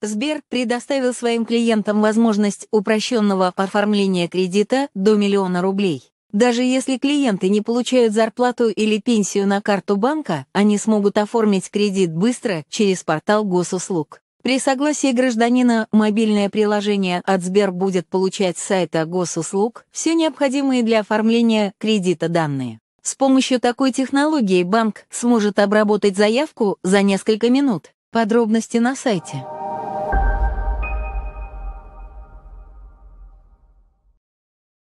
Сбер предоставил своим клиентам возможность упрощенного оформления кредита до миллиона рублей. Даже если клиенты не получают зарплату или пенсию на карту банка, они смогут оформить кредит быстро через портал госуслуг. При согласии гражданина мобильное приложение от Сбер будет получать с сайта госуслуг все необходимые для оформления кредита данные. С помощью такой технологии банк сможет обработать заявку за несколько минут. Подробности на сайте.